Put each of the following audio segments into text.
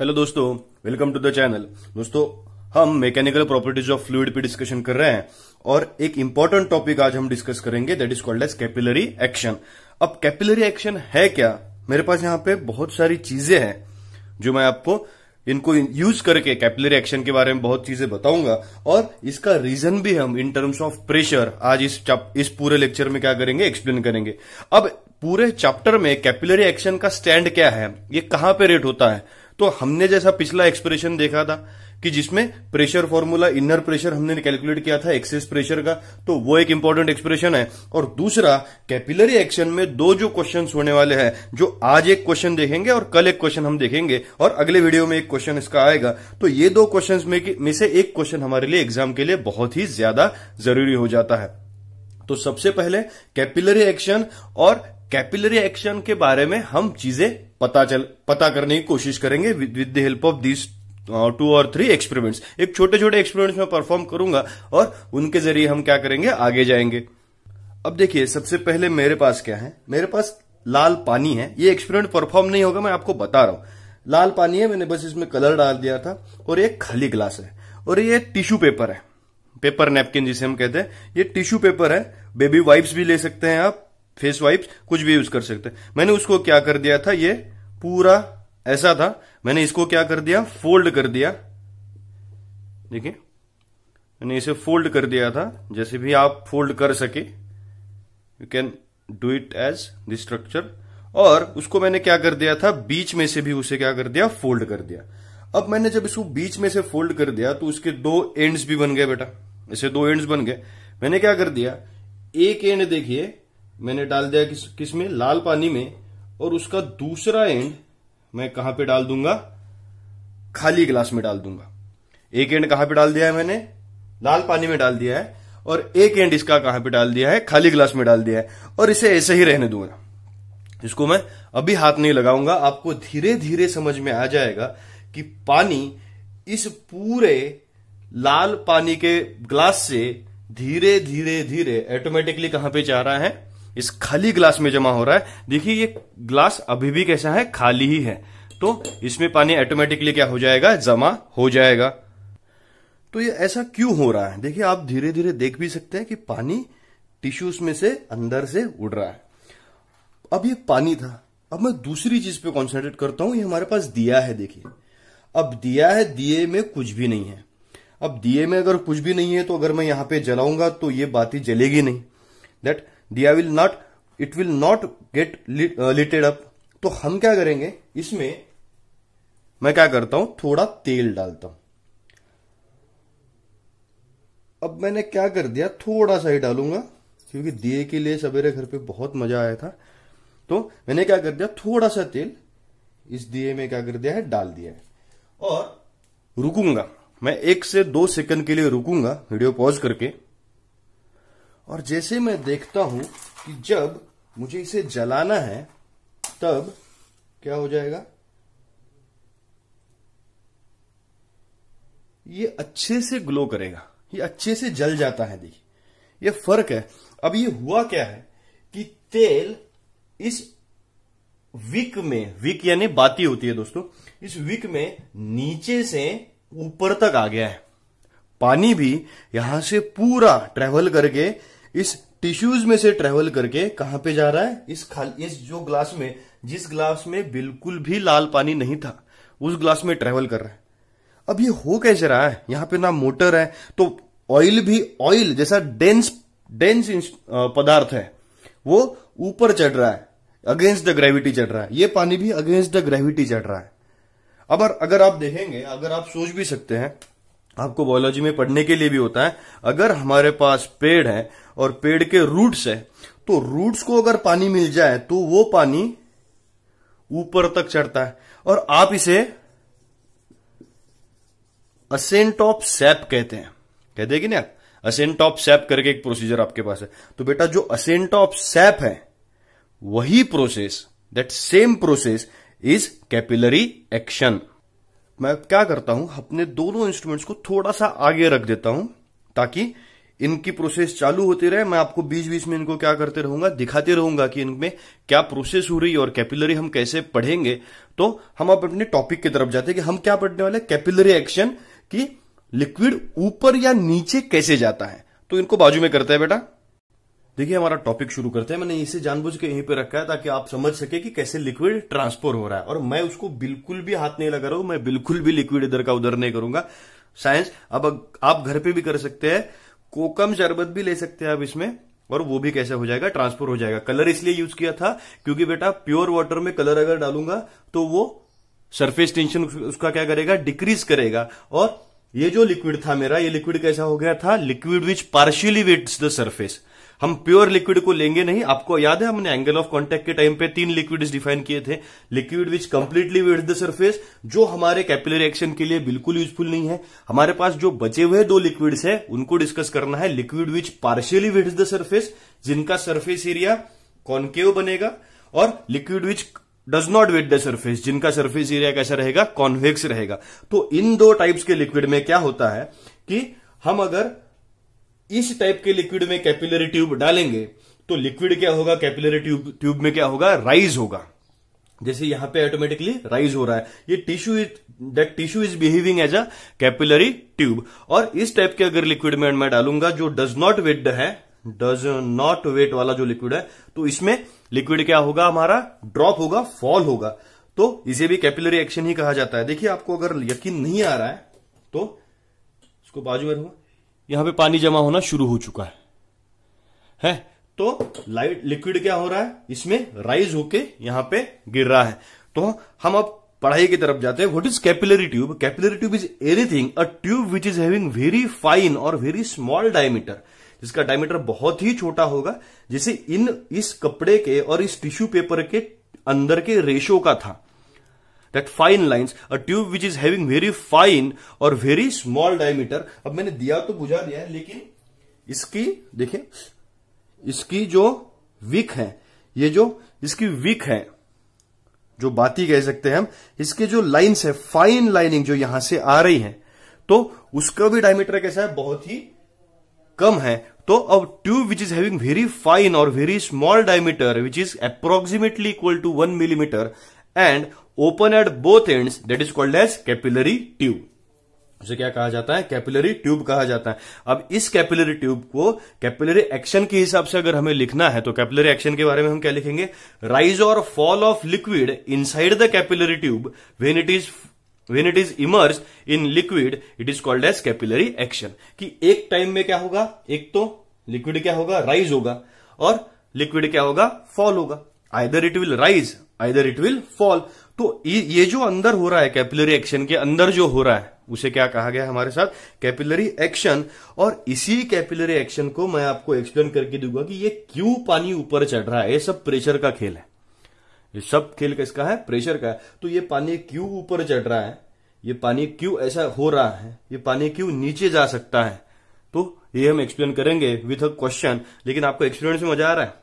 Hello दोस्तों welcome to the channel दोस्तों हम मैकेनिकल प्रॉपर्टीज ऑफ फ्लूड पे डिस्कशन कर रहे हैं और एक इंपॉर्टेंट टॉपिक आज हम डिस्कस करेंगे that is called as capillary action अब कैपिलरी एक्शन है क्या मेरे पास यहाँ पे बहुत सारी चीजें हैं जो मैं आपको इनको यूज करके कैपिलरी एक्शन के बारे में बहुत चीजें बताऊंगा और इसका रीजन भी हम इन टर्म्स ऑफ प्रेशर आज इस इस पूरे लेक्चर में क्या करेंगे एक्सप्लेन करेंगे अब पूरे चैप्टर में कैपिलरी एक्शन का स्टैंड क्या है ये कहां पे रेट होता है तो हमने जैसा पिछला एक्सप्रेशन देखा था कि जिसमें प्रेशर फॉर्मूला इनर प्रेशर हमने कैलकुलेट किया था एक्सेस प्रेशर का तो वो एक इंपॉर्टेंट एक्सप्रेशन है और दूसरा कैपिलरी एक्शन में दो जो क्वेश्चन होने वाले हैं जो आज एक क्वेश्चन देखेंगे और कल एक क्वेश्चन हम देखेंगे और अगले वीडियो में एक क्वेश्चन इसका आएगा तो ये दो क्वेश्चन में, में से एक क्वेश्चन हमारे लिए एग्जाम के लिए बहुत ही ज्यादा जरूरी हो जाता है तो सबसे पहले कैपिलरी एक्शन और कैपिलरी एक्शन के बारे में हम चीजें पता चल पता करने की कोशिश करेंगे with the help of this two और थ्री एक्सपेरिमेंट्स एक छोटे छोटे एक्सपेरिमेंट्स में परफॉर्म करूंगा और उनके जरिए हम क्या करेंगे आगे जाएंगे अब देखिए सबसे पहले मेरे पास क्या है मेरे पास लाल पानी है ये एक्सपेरिमेंट परफॉर्म नहीं होगा मैं आपको बता रहा हूं लाल पानी है मैंने बस इसमें कलर डाल दिया था और एक खाली ग्लास है और ये टिश्यू पेपर है पेपर नैपकिन जिसे हम कहते हैं ये टिश्यू पेपर है बेबी वाइप्स भी ले सकते हैं आप फेस वाइप कुछ भी यूज कर सकते हैं मैंने उसको क्या कर दिया था ये पूरा ऐसा था मैंने इसको क्या कर दिया फोल्ड कर दिया देखिए मैंने इसे फोल्ड कर दिया था जैसे भी आप फोल्ड कर सके you can do it as this structure और उसको मैंने क्या कर दिया था बीच में से भी उसे क्या कर दिया फोल्ड कर दिया अब मैंने जब इसको बीच में से फोल्ड कर दिया तो उसके दो एंड्स भी बन गए बेटा ऐसे दो एंड्स बन गए मैंने क्या कर दिया एक एंड देखिए मैंने डाल दिया किस किस में लाल पानी में और उसका दूसरा एंड मैं कहां पे डाल दूंगा खाली गिलास में डाल दूंगा एक एंड कहां पे डाल दिया है मैंने लाल पानी में डाल दिया है और एक एंड इसका कहां पे डाल दिया है खाली गिलास में डाल दिया है और इसे ऐसे ही रहने दूंगा इसको मैं अभी हाथ नहीं लगाऊंगा आपको धीरे धीरे समझ में आ जाएगा कि पानी इस पूरे लाल पानी के ग्लास से धीरे धीरे धीरे ऑटोमेटिकली कहां पे जा रहा है इस खाली ग्लास में जमा हो रहा है देखिए ये ग्लास अभी भी कैसा है खाली ही है तो इसमें पानी ऑटोमेटिकली क्या हो जाएगा जमा हो जाएगा तो ये ऐसा क्यों हो रहा है देखिए आप धीरे धीरे देख भी सकते हैं कि पानी टिश्यूज में से अंदर से उड़ रहा है अब ये पानी था अब मैं दूसरी चीज पे कॉन्सेंट्रेट करता हूं ये हमारे पास दिया है देखिए अब दिया है दिए में कुछ भी नहीं है अब दिए में अगर कुछ भी नहीं है तो अगर मैं यहां पे जलाऊंगा तो ये ही जलेगी नहीं दैट दिया will not it will not get lited up तो हम क्या करेंगे इसमें मैं क्या करता हूं थोड़ा तेल डालता हूं अब मैंने क्या कर दिया थोड़ा सा ही डालूंगा क्योंकि दिए के लिए सवेरे घर पे बहुत मजा आया था तो मैंने क्या कर दिया थोड़ा सा तेल इस दिए में क्या कर दिया है डाल दिया है और रुकूंगा मैं एक से दो सेकंड के लिए रुकूंगा वीडियो पॉज करके और जैसे मैं देखता हूं कि जब मुझे इसे जलाना है तब क्या हो जाएगा ये अच्छे से ग्लो करेगा ये अच्छे से जल जाता है देखिए ये फर्क है अब ये हुआ क्या है कि तेल इस विक में विक यानी बाती होती है दोस्तों इस विक में नीचे से ऊपर तक आ गया है पानी भी यहां से पूरा ट्रेवल करके इस टिश्यूज में से ट्रेवल करके कहां पे जा रहा है इस खाल इस जो ग्लास में जिस ग्लास में बिल्कुल भी लाल पानी नहीं था उस ग्लास में ट्रेवल कर रहा है अब ये हो कैसे रहा है यहां पे ना मोटर है तो ऑयल भी ऑयल जैसा डेंस डेंस पदार्थ है वो ऊपर चढ़ रहा है अगेंस्ट द ग्रेविटी चढ़ रहा है ये पानी भी अगेंस्ट द ग्रेविटी चढ़ रहा है अब अगर आप देखेंगे अगर आप सोच भी सकते हैं आपको बायोलॉजी में पढ़ने के लिए भी होता है अगर हमारे पास पेड़ है और पेड़ के रूट्स है तो रूट्स को अगर पानी मिल जाए तो वो पानी ऊपर तक चढ़ता है और आप इसे असेंट ऑफ सैप कहते हैं कहते हैं कि नहीं आप असेंट ऑफ सैप करके एक प्रोसीजर आपके पास है तो बेटा जो असेंट ऑफ सैप है वही process that same process is capillary action मैं क्या करता हूं अपने दोनों इंस्ट्रूमेंट्स को थोड़ा सा आगे रख देता हूं ताकि इनकी प्रोसेस चालू होती रहे मैं आपको बीच बीच में इनको क्या करते रहूंगा दिखाते रहूंगा कि इनमें क्या प्रोसेस हो रही है और कैपिलरी हम कैसे पढ़ेंगे तो हम अब अपने टॉपिक की तरफ जाते हैं कि हम क्या पढ़ने वाले कैपिलरी एक्शन की लिक्विड ऊपर या नीचे कैसे जाता है तो इनको बाजू में करते हैं बेटा देखिए हमारा टॉपिक शुरू करते हैं मैंने इसे जानबूझ के यहीं पे रखा है ताकि आप समझ सके कि कैसे लिक्विड ट्रांसफर हो रहा है और मैं उसको बिल्कुल भी हाथ नहीं लगा रहा हूं मैं बिल्कुल भी लिक्विड इधर का उधर नहीं करूंगा साइंस अब आप घर पे भी कर सकते हैं कोकम शरबत भी ले सकते हैं आप इसमें और वो भी कैसे हो जाएगा ट्रांसफर हो जाएगा कलर इसलिए यूज किया था क्योंकि बेटा प्योर वाटर में कलर अगर डालूंगा तो वो सरफेस टेंशन उसका क्या करेगा डिक्रीज करेगा और ये जो लिक्विड था मेरा ये लिक्विड कैसा हो गया था liquid which partially wets the surface हम प्योर लिक्विड को लेंगे नहीं आपको याद है हमने एंगल ऑफ कॉन्टेक्ट के टाइम पे तीन लिक्विड डिफाइन किए थे liquid which completely wets the surface जो हमारे कैपिलरी एक्शन के लिए बिल्कुल यूजफुल नहीं है हमारे पास जो बचे हुए दो लिक्विड्स है उनको डिस्कस करना है liquid which partially wets the surface जिनका सर्फेस एरिया कॉन्केव बनेगा और liquid which does not wet the surface जिनका सर्फेस एरिया कैसा रहेगा कॉन्वेक्स रहेगा तो इन दो टाइप्स के लिक्विड में क्या होता है कि हम अगर इस टाइप के लिक्विड में कैपिलरी ट्यूब डालेंगे तो लिक्विड क्या होगा कैपिलरी ट्यूब ट्यूब में क्या होगा राइज होगा जैसे यहां पे ऑटोमेटिकली राइज हो रहा है ये tissue is that tissue is behaving as a capillary tube और इस टाइप के अगर लिक्विड में मैं डालूंगा जो डज नॉट वेट है डज नॉट वेट वाला जो लिक्विड है तो इसमें लिक्विड क्या होगा हमारा ड्रॉप होगा फॉल होगा तो इसे भी कैपिलरी एक्शन ही कहा जाता है देखिए आपको अगर यकीन नहीं आ रहा है तो इसको बाजू में रहूंगा यहाँ पे पानी जमा होना शुरू हो चुका है है तो लाइट लिक्विड क्या हो रहा है इसमें राइज होके यहां पे गिर रहा है तो हम अब पढ़ाई की तरफ जाते हैं what is capillary tube capillary tube is anything a tube which is having very fine और वेरी स्मॉल डायमीटर जिसका डायमीटर बहुत ही छोटा होगा जिसे इन इस कपड़े के और इस टिश्यू पेपर के अंदर के रेशो का था that fine lines a tube which is having very fine और वेरी स्मॉल डायमीटर अब मैंने दिया तो बुझा दिया है लेकिन इसकी देखिए इसकी जो विक है ये जो इसकी विक है जो ही कह सकते हैं हम इसके जो लाइन्स है फाइन लाइनिंग जो यहां से आ रही है तो उसका भी डायमीटर कैसा है बहुत ही कम है तो अब tube which is having very fine और very small diameter which is approximately equal to one millimetre and open at both ends that is called as capillary tube उसे क्या कहा जाता है कैपिलरी ट्यूब कहा जाता है अब इस कैपिलरी ट्यूब को कैपिलरी एक्शन के हिसाब से अगर हमें लिखना है तो कैपिलरी एक्शन के बारे में हम क्या लिखेंगे राइज और fall of liquid inside the capillary tube when it is when it is immerse in liquid it is called as capillary action कि एक टाइम में क्या होगा एक तो लिक्विड क्या होगा राइज होगा और लिक्विड क्या होगा फॉल होगा either it will rise either it will fall तो ये जो अंदर हो रहा है कैपिलरी एक्शन के अंदर जो हो रहा है उसे क्या कहा गया हमारे साथ कैपिलरी एक्शन और इसी कैपिलरी एक्शन को मैं आपको एक्सप्लेन करके दूंगा कि ये क्यों पानी ऊपर चढ़ रहा है ये सब प्रेशर का खेल है ये सब खेल किसका है प्रेशर का है तो ये पानी क्यों ऊपर चढ़ रहा है ये पानी क्यों ऐसा हो रहा है ये पानी क्यों नीचे जा सकता है तो ये हम एक्सप्लेन करेंगे विथ अ क्वेश्चन लेकिन आपको एक्सपीरियंस में मजा आ रहा है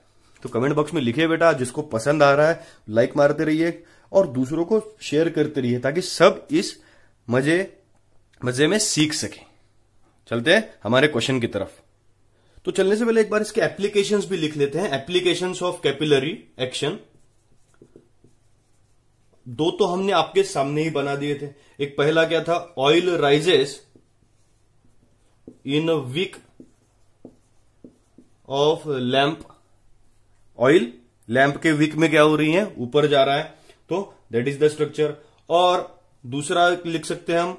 तो कमेंट बॉक्स में लिखिए बेटा जिसको पसंद आ रहा है लाइक मारते रहिए और दूसरों को शेयर करते रहिए ताकि सब इस मजे मजे में सीख सके चलते हैं हमारे क्वेश्चन की तरफ तो चलने से पहले एक बार इसके एप्लीकेशन भी लिख लेते हैं एप्लीकेशन ऑफ कैपिलरी एक्शन दो तो हमने आपके सामने ही बना दिए थे एक पहला क्या था oil rises in wick of lamp oil lamp के वीक में क्या हो रही है ऊपर जा रहा है तो दैट इज द स्ट्रक्चर और दूसरा लिख सकते हैं हम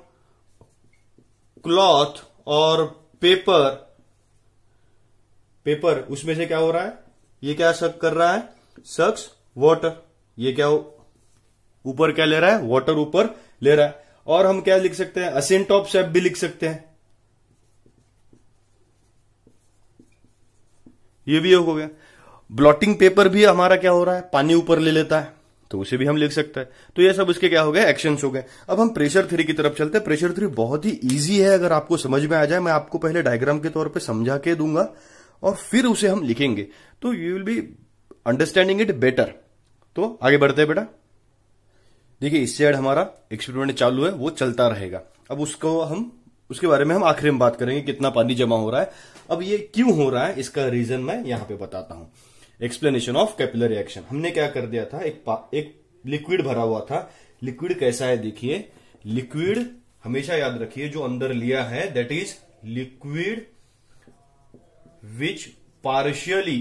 क्लॉथ और पेपर पेपर उसमें से क्या हो रहा है ये क्या सक कर रहा है सक्स वाटर ये क्या ऊपर क्या ले रहा है वाटर ऊपर ले रहा है और हम क्या लिख सकते हैं असेंट ऑफ सेप भी लिख सकते हैं ये भी हो गया ब्लॉटिंग पेपर भी हमारा क्या हो रहा है पानी ऊपर ले लेता है तो उसे भी हम लिख सकते हैं तो ये सब उसके क्या हो गए एक्शंस हो गए अब हम प्रेशर थ्री की तरफ चलते हैं प्रेशर थ्री बहुत ही ईजी है अगर आपको समझ में आ जाए मैं आपको पहले डायग्राम के तौर पर समझा के दूंगा और फिर उसे हम लिखेंगे तो you will be understanding it better तो आगे बढ़ते हैं बेटा देखिए इससे एड हमारा एक्सपेरिमेंट चालू है वो चलता रहेगा अब उसको हम उसके बारे में हम आखिर में बात करेंगे कितना पानी जमा हो रहा है अब ये क्यों हो रहा है इसका रीजन मैं यहां पर बताता हूं एक्सप्लेनेशन ऑफ कैपिलर रिएक्शन हमने क्या कर दिया था एक एक लिक्विड भरा हुआ था लिक्विड कैसा है देखिए लिक्विड हमेशा याद रखिए जो अंदर लिया है that is liquid which partially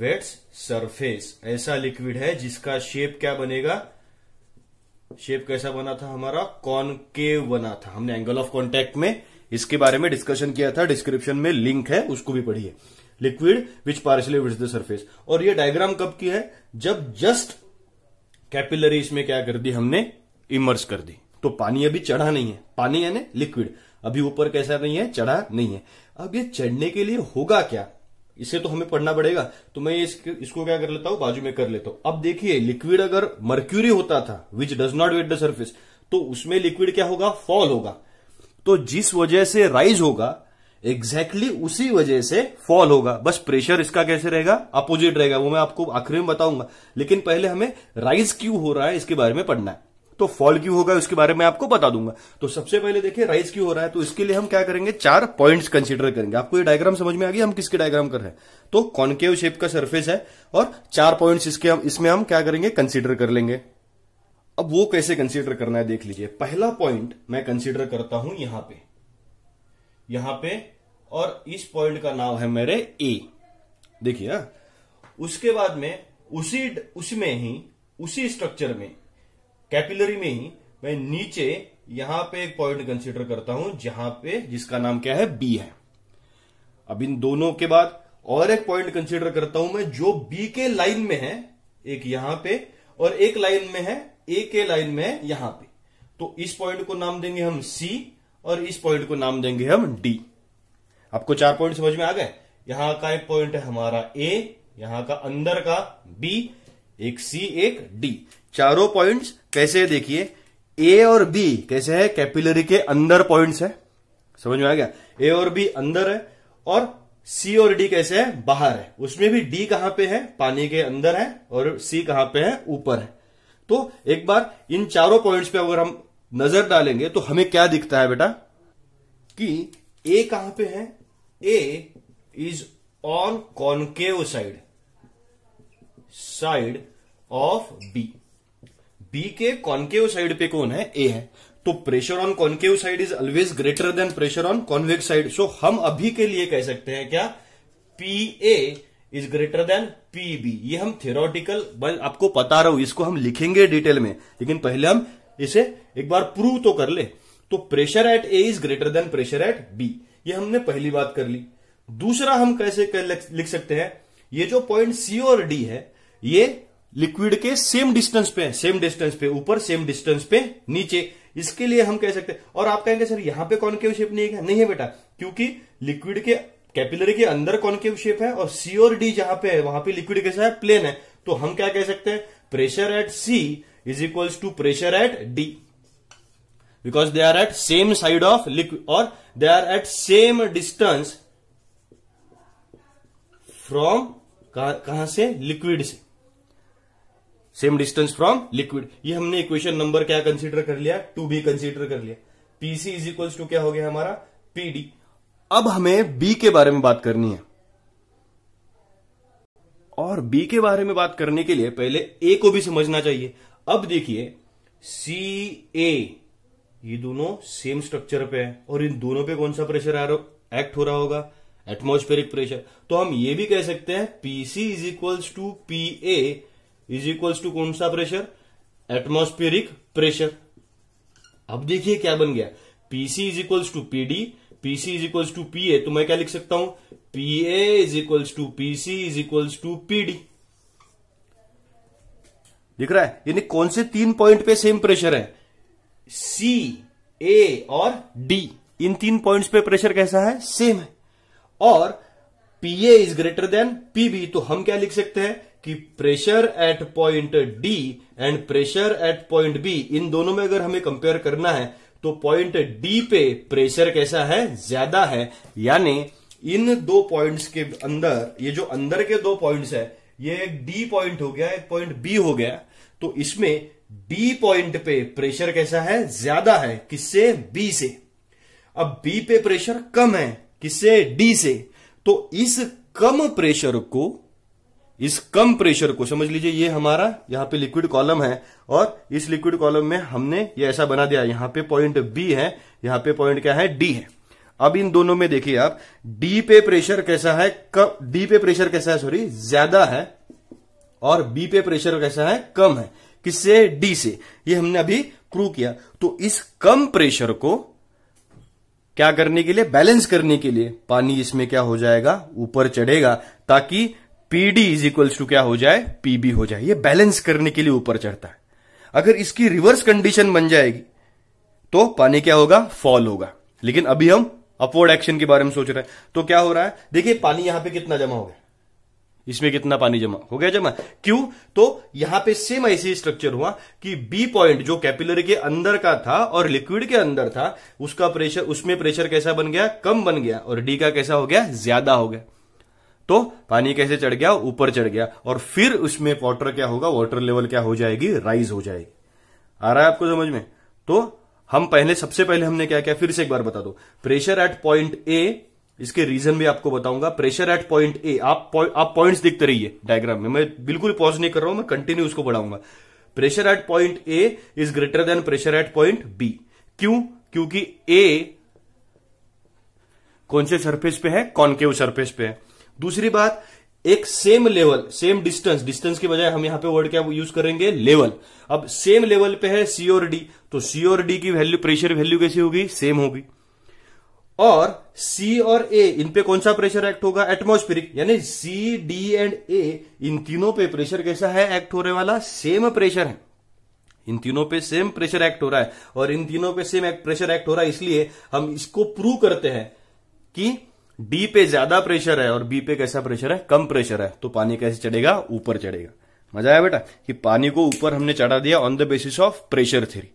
wets surface ऐसा लिक्विड है जिसका शेप क्या बनेगा शेप कैसा बना था हमारा कॉनकेव बना था हमने एंगल ऑफ कॉन्टेक्ट में इसके बारे में डिस्कशन किया था डिस्क्रिप्शन में लिंक है उसको भी पढ़िए liquid which partially which the surface और ये डायग्राम कब की है जब जस्ट कैपिलरी इसमें क्या कर दी हमने इमर्स कर दी तो पानी अभी चढ़ा नहीं है पानी यानी लिक्विड अभी ऊपर कैसा नहीं है चढ़ा नहीं है अब ये चढ़ने के लिए होगा क्या इसे तो हमें पढ़ना पड़ेगा तो मैं इसको क्या कर लेता हूं बाजू में कर लेता हूं अब देखिए लिक्विड अगर मर्क्यूरी होता था which does not wet the surface तो उसमें लिक्विड क्या होगा फॉल होगा तो जिस वजह से राइज होगा एग्जैक्टली exactly उसी वजह से फॉल होगा बस प्रेशर इसका कैसे रहेगा अपोजिट रहेगा वो मैं आपको आखिर में बताऊंगा लेकिन पहले हमें राइज क्यों हो रहा है इसके बारे में पढ़ना है तो फॉल क्यों होगा उसके बारे में आपको बता दूंगा तो सबसे पहले देखिए राइज क्यों हो रहा है तो इसके लिए हम क्या करेंगे चार पॉइंट्स कंसीडर करेंगे आपको ये डायग्राम समझ में आ गया हम किसके डायग्राम कर रहे हैं तो कॉन्केव शेप का सरफेस है और चार पॉइंट्स इसके हम इसमें हम क्या करेंगे कंसीडर कर लेंगे अब वो कैसे कंसीडर करना है देख लीजिए पहला पॉइंट मैं कंसीडर करता हूं यहां पे यहां पे और इस पॉइंट का नाम है मेरे ए देखिए हाँ, उसके बाद में उसी उसमें ही उसी स्ट्रक्चर में कैपिलरी में ही मैं नीचे यहां पे एक पॉइंट कंसीडर करता हूं जहां पे जिसका नाम क्या है बी है अब इन दोनों के बाद और एक पॉइंट कंसीडर करता हूं मैं जो बी के लाइन में है एक यहां पे और एक लाइन में है ए के लाइन में यहां पे तो इस पॉइंट को नाम देंगे हम सी और इस पॉइंट को नाम देंगे हम डी आपको चार पॉइंट समझ में आ गए यहां का एक पॉइंट है हमारा ए यहां का अंदर का बी एक सी एक डी चारों पॉइंट्स कैसे देखिए ए और बी कैसे है कैपिलरी के अंदर पॉइंट्स है समझ में आ गया ए और बी अंदर है और सी और डी कैसे है बाहर है उसमें भी डी कहां पे है पानी के अंदर है और सी कहां पे है ऊपर है तो एक बार इन चारों पॉइंट्स पे अगर हम नजर डालेंगे तो हमें क्या दिखता है बेटा कि ए कहां पे है A is on concave side side of B B के कॉन्केव साइड पे कौन है ए है तो pressure on concave side is always greater than pressure on convex side so हम अभी के लिए कह सकते हैं क्या P A is greater than P B ये हम थियोरटिकल बल आपको पता रहा हूं इसको हम लिखेंगे डिटेल में लेकिन पहले हम इसे एक बार प्रूव तो कर ले तो pressure at A is greater than pressure at B ये हमने पहली बात कर ली दूसरा हम कैसे कर लिख सकते हैं ये जो पॉइंट सी और डी है ये लिक्विड के सेम डिस्टेंस पे है सेम डिस्टेंस पे ऊपर सेम डिस्टेंस पे नीचे इसके लिए हम कह सकते हैं और आप कहेंगे सर यहां पे कौन कॉन्केव शेप नहीं है नहीं है बेटा क्योंकि लिक्विड के कैपिलरी के अंदर कॉन्केव शेप है और सी और डी जहां पे है वहां पे लिक्विड कैसा है प्लेन है तो हम क्या कह सकते हैं pressure at C is equals to pressure at D because they are at same side of liquid और they are at same distance from कहा से लिक्विड से सेम डिस्टेंस फ्रॉम लिक्विड ये हमने इक्वेशन नंबर क्या कंसीडर कर लिया to be consider कर लिया पीसी इज इक्वल्स टू क्या हो गया हमारा पीडी अब हमें बी के बारे में बात करनी है और बी के बारे में बात करने के लिए पहले ए को भी समझना चाहिए अब देखिए सी ए ये दोनों सेम स्ट्रक्चर पे है और इन दोनों पे कौन सा प्रेशर आ रहा एक्ट हो रहा होगा एटमोस्फेरिक प्रेशर तो हम ये भी कह सकते हैं P C is equals to P A is equals to कौन सा प्रेशर एटमोस्फेरिक प्रेशर अब देखिए क्या बन गया P C is equals to P D P C is equals to P A तो मैं क्या लिख सकता हूं P A is equals to P C is equals to P D दिख रहा है यानी कौन से तीन पॉइंट पे सेम प्रेशर है सी ए और डी इन तीन पॉइंट्स पे प्रेशर कैसा है सेम है और P A is greater than P B तो हम क्या लिख सकते हैं कि pressure at point D and pressure at point B इन दोनों में अगर हमें कंपेयर करना है तो पॉइंट डी पे प्रेशर कैसा है ज्यादा है यानी इन दो पॉइंट्स के अंदर ये जो अंदर के दो पॉइंट्स है ये एक डी पॉइंट हो गया एक पॉइंट बी हो गया तो इसमें डी पॉइंट पे प्रेशर कैसा है ज्यादा है किससे बी से अब बी पे प्रेशर कम है किससे डी से तो इस कम प्रेशर को इस कम प्रेशर को समझ लीजिए ये हमारा यहाँ पे लिक्विड कॉलम है और इस लिक्विड कॉलम में हमने ये ऐसा बना दिया यहाँ पे पॉइंट बी है यहाँ पे पॉइंट क्या है डी है अब इन दोनों में देखिए आप डी पे प्रेशर कैसा है डी पे प्रेशर कैसा है सॉरी ज्यादा है और बी पे प्रेशर कैसा है कम है किससे डी से ये हमने अभी प्रूव किया तो इस कम प्रेशर को क्या करने के लिए बैलेंस करने के लिए पानी इसमें क्या हो जाएगा ऊपर चढ़ेगा ताकि पीडी इज इक्वल्स टू क्या हो जाए पीबी हो जाए ये बैलेंस करने के लिए ऊपर चढ़ता है अगर इसकी रिवर्स कंडीशन बन जाएगी तो पानी क्या होगा फॉल होगा लेकिन अभी हम अपवर्ड एक्शन के बारे में सोच रहे हैं तो क्या हो रहा है देखिए पानी यहां पे कितना जमा हो गया इसमें कितना पानी जमा हो गया जमा क्यों तो यहां पे सेम ऐसे स्ट्रक्चर हुआ कि बी पॉइंट जो कैपिलरी के अंदर का था और लिक्विड के अंदर था उसका प्रेशर उसमें प्रेशर कैसा बन गया कम बन गया और डी का कैसा हो गया ज्यादा हो गया तो पानी कैसे चढ़ गया ऊपर चढ़ गया और फिर उसमें वॉटर क्या होगा वॉटर लेवल क्या हो जाएगी राइज हो जाएगी आ रहा है आपको समझ में तो हम पहले सबसे पहले हमने क्या किया फिर से एक बार बता दो प्रेशर एट पॉइंट ए इसके रीजन भी आपको बताऊंगा प्रेशर एट पॉइंट ए आप पॉइंट आप पॉइंट्स दिखते रहिए डायग्राम में मैं बिल्कुल पॉज नहीं कर रहा हूं मैं कंटिन्यू उसको बढ़ाऊंगा pressure at point A is greater than pressure at point B क्यों क्योंकि ए कौन से सरफेस पे है कॉनकेव सरफेस पे है दूसरी बात एक same level same distance distance के बजाय हम यहां पे वर्ड क्या यूज करेंगे लेवल अब सेम लेवल पे है सी और डी तो सी और डी की वैल्यू प्रेशर वैल्यू कैसी होगी सेम होगी और सी और ए इन पे कौन सा प्रेशर एक्ट होगा एटमोस्फेरिक यानी सी डी एंड ए इन तीनों पे प्रेशर कैसा है एक्ट होने वाला सेम प्रेशर है इन तीनों पे सेम प्रेशर एक्ट हो रहा है और इन तीनों पे सेम प्रेशर एक्ट हो रहा है इसलिए हम इसको प्रूव करते हैं कि डी पे ज्यादा प्रेशर है और बी पे कैसा प्रेशर है कम प्रेशर है तो पानी कैसे चढ़ेगा ऊपर चढ़ेगा मजा आया बेटा कि पानी को ऊपर हमने चढ़ा दिया on the basis of pressure three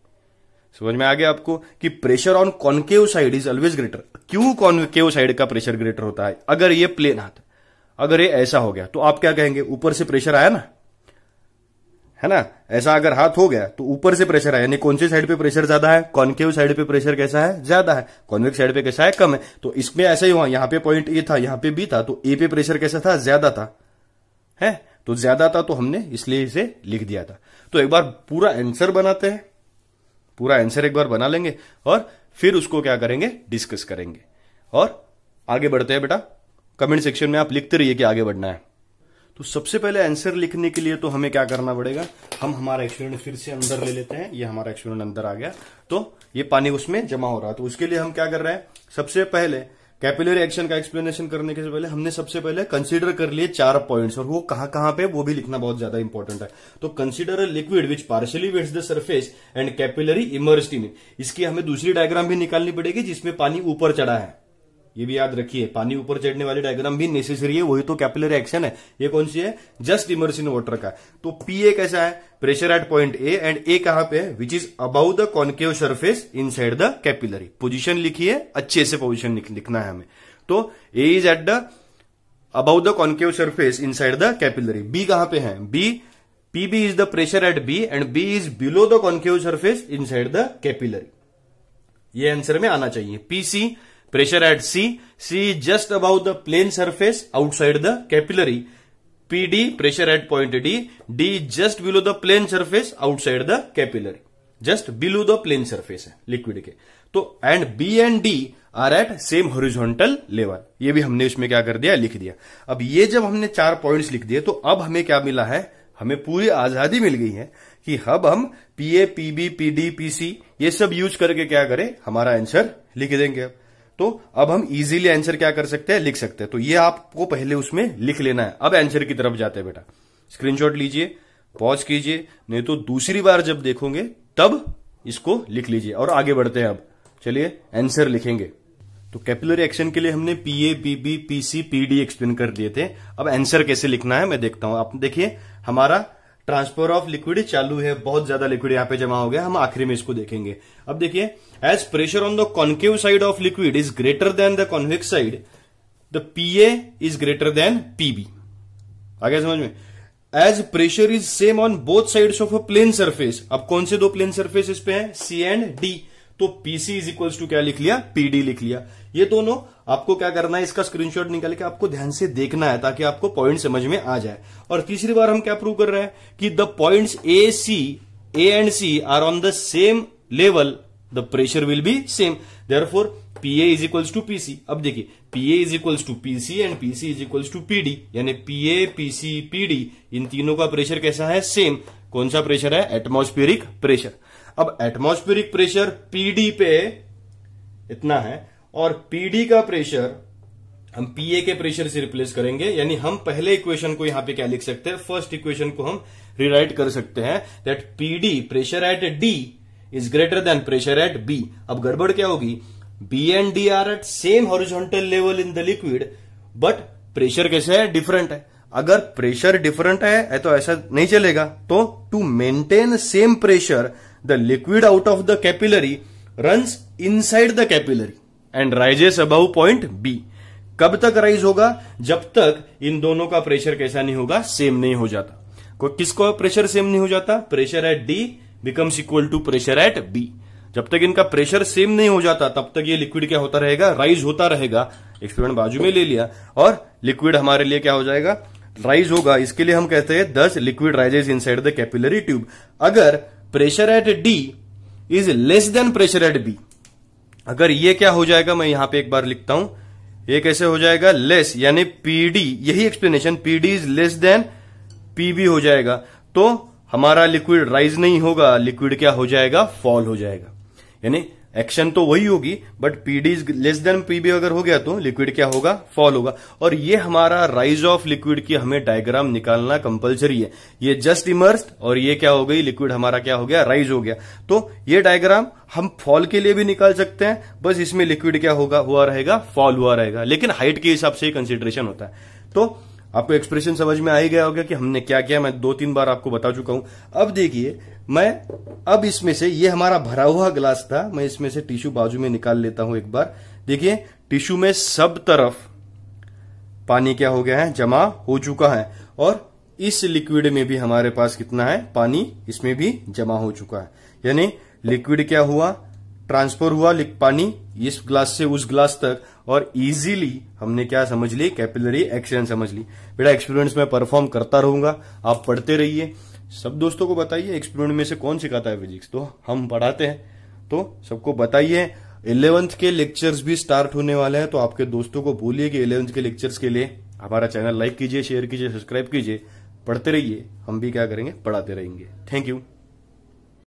समझ में आ गया आपको कि pressure on concave side is always greater क्यों कॉनकेव साइड का प्रेशर ग्रेटर होता है अगर ये प्लेन हाथ तो अगर ये ऐसा हो गया तो आप क्या कहेंगे ऊपर से प्रेशर आया ना है ना ऐसा अगर हाथ हो गया तो ऊपर से प्रेशर है यानी कौन से साइड पे प्रेशर ज्यादा है कॉन्केव साइड पे प्रेशर कैसा है ज्यादा है कॉन्वेक्स साइड पे कैसा है कम है तो इसमें ऐसा ही हुआ यहां पे पॉइंट ए था यहां पे बी था तो ए पे प्रेशर कैसा था ज्यादा था है तो ज्यादा था तो हमने इसलिए इसे लिख दिया था तो एक बार पूरा आंसर बनाते हैं पूरा आंसर एक बार बना लेंगे और फिर उसको क्या करेंगे डिस्कस करेंगे और आगे बढ़ते हैं बेटा कमेंट सेक्शन में आप लिखते रहिए कि आगे बढ़ना है तो सबसे पहले आंसर लिखने के लिए तो हमें क्या करना पड़ेगा हम हमारा एक्सपेरिमेंट फिर से अंदर ले लेते हैं ये हमारा एक्सपेरिमेंट अंदर आ गया तो ये पानी उसमें जमा हो रहा है तो उसके लिए हम क्या कर रहे हैं सबसे पहले कैपिलरी एक्शन का एक्सप्लेनेशन करने के पहले हमने सबसे पहले कंसीडर कर लिए चार पॉइंट्स और वो कहां कहां पे वो भी लिखना बहुत ज्यादा इंपॉर्टेंट है तो consider a liquid which partially wets the surface and capillary immersed in इसकी हमें दूसरी डायग्राम भी निकालनी पड़ेगी जिसमें पानी ऊपर चढ़ा है ये भी याद रखिए पानी ऊपर चढ़ने वाली डायग्राम भी नेसेसरी है वही तो कैपिलरी एक्शन है ये कौन सी है जस्ट इमर्स इन का तो पी ए कैसा है pressure at point A and A कहां पे which is above the concave surface inside the capillary position लिखिए अच्छे से पोजिशन लिखना है हमें तो A is at the above the concave surface inside the capillary B कहां पे है B is the pressure at B and B is below the concave surface inside the capillary ये answer में आना चाहिए PC pressure at C C is just about the plane surface outside the capillary D pressure at point D D is just below the plane surface outside the capillary just below the plane surface है liquid के तो and B and D are at same horizontal level ये भी हमने इसमें क्या कर दिया लिख दिया अब ये जब हमने चार पॉइंट लिख दिए तो अब हमें क्या मिला है हमें पूरी आजादी मिल गई है कि अब हम पीए पीबी पीडी पीसी ये सब यूज करके क्या करें हमारा आंसर लिख देंगे अब तो अब हम इजीली आंसर क्या कर सकते हैं लिख सकते हैं तो ये आपको पहले उसमें लिख लेना है अब आंसर की तरफ जाते हैं बेटा स्क्रीनशॉट लीजिए पॉज कीजिए नहीं तो दूसरी बार जब देखोगे तब इसको लिख लीजिए और आगे बढ़ते हैं अब चलिए आंसर लिखेंगे तो कैपिलरी एक्शन के लिए हमने P A P B P C P D explain कर दिए थे अब आंसर कैसे लिखना है मैं देखता हूं आप देखिए हमारा ट्रांसफर ऑफ लिक्विड चालू है बहुत ज्यादा लिक्विड यहाँ पे जमा हो गया हम आखिरी में इसको देखेंगे अब देखिए as pressure on the concave side of liquid is greater than the convex side the P A is greater than P B आ गया समझ में as pressure is same on both side of a plane surface अब कौन से दो plane surface इस पे है सी एंड डी तो पीसी इज इक्वल्स टू क्या लिख लिया पीडी लिख लिया ये दोनों आपको क्या करना है इसका स्क्रीनशॉट निकाल के आपको ध्यान से देखना है ताकि आपको पॉइंट समझ में आ जाए और तीसरी बार हम क्या प्रूव कर रहे हैं कि the point A C A and C are on the same level the pressure will be same therefore P A is equals to P C अब देखिए P A is equals to P C and P C is equals to P D यानी P A PC PD इन तीनों का pressure कैसा है same कौन सा pressure है एटमोस्फेरिक प्रेशर अब एटमॉस्फेरिक प्रेशर पीडी पे इतना है और पीडी का प्रेशर हम पीए के प्रेशर से रिप्लेस करेंगे यानी हम पहले इक्वेशन को यहां पे क्या लिख सकते हैं फर्स्ट इक्वेशन को हम रिराइट कर सकते हैं that P D pressure at D is greater than pressure at B अब गड़बड़ क्या होगी B and D are at same horizontal level in the liquid but pressure कैसे है डिफरेंट है अगर प्रेशर डिफरेंट है तो ऐसा नहीं चलेगा तो to maintain same pressure the liquid out of the capillary runs inside the capillary and rises above point B. कब तक राइज होगा जब तक इन दोनों का प्रेशर कैसा नहीं होगा सेम नहीं हो जाता को किसको प्रेशर सेम नहीं हो जाता pressure at D becomes equal to pressure at B जब तक इनका प्रेशर सेम नहीं हो जाता तब तक ये लिक्विड क्या होता रहेगा राइज होता रहेगा एक्सपेरिमेंट बाजू में ले लिया और लिक्विड हमारे लिए क्या हो जाएगा राइज होगा इसके लिए हम कहते हैं thus liquid rises inside the capillary tube अगर pressure at D is less than pressure at B अगर ये क्या हो जाएगा मैं यहां पे एक बार लिखता हूं ये कैसे हो जाएगा लेस यानी पीडी यही explanation P D is less than P B हो जाएगा तो हमारा लिक्विड राइज नहीं होगा लिक्विड क्या हो जाएगा फॉल हो जाएगा यानी एक्शन तो वही होगी but P D less than P B अगर हो गया तो लिक्विड क्या होगा फॉल होगा और ये हमारा राइज ऑफ लिक्विड की हमें डायग्राम निकालना कंपलसरी है ये जस्ट इमर्स्ड और ये क्या हो गई लिक्विड हमारा क्या हो गया राइज हो गया तो ये डायग्राम हम फॉल के लिए भी निकाल सकते हैं बस इसमें लिक्विड क्या होगा हुआ रहेगा फॉल हुआ रहेगा लेकिन हाइट के हिसाब से कंसिडरेशन होता है तो आपको एक्सप्रेशन समझ में आ ही गया होगा कि हमने क्या किया मैं दो तीन बार आपको बता चुका हूं अब देखिए मैं अब इसमें से ये हमारा भरा हुआ ग्लास था मैं इसमें से टिश्यू बाजू में निकाल लेता हूं एक बार देखिए टिश्यू में सब तरफ पानी क्या हो गया है जमा हो चुका है और इस लिक्विड में भी हमारे पास कितना है पानी इसमें भी जमा हो चुका है यानी लिक्विड क्या हुआ ट्रांसफर हुआ पानी इस ग्लास से उस ग्लास तक और इजीली हमने क्या समझ ली कैपिलरी एक्शन समझ ली बेटा एक्सपेरिमेंट्स में परफॉर्म करता रहूंगा आप पढ़ते रहिए सब दोस्तों को बताइए एक्सपेरिमेंट में से कौन सिखाता है फिजिक्स तो हम पढ़ाते हैं तो सबको बताइए इलेवंथ के लेक्चर्स भी स्टार्ट होने वाले हैं तो आपके दोस्तों को बोलिए कि इलेवंथ के लेक्चर्स के लिए हमारा चैनल लाइक कीजिए शेयर कीजिए सब्सक्राइब कीजिए पढ़ते रहिए हम भी क्या करेंगे पढ़ाते रहेंगे थैंक यू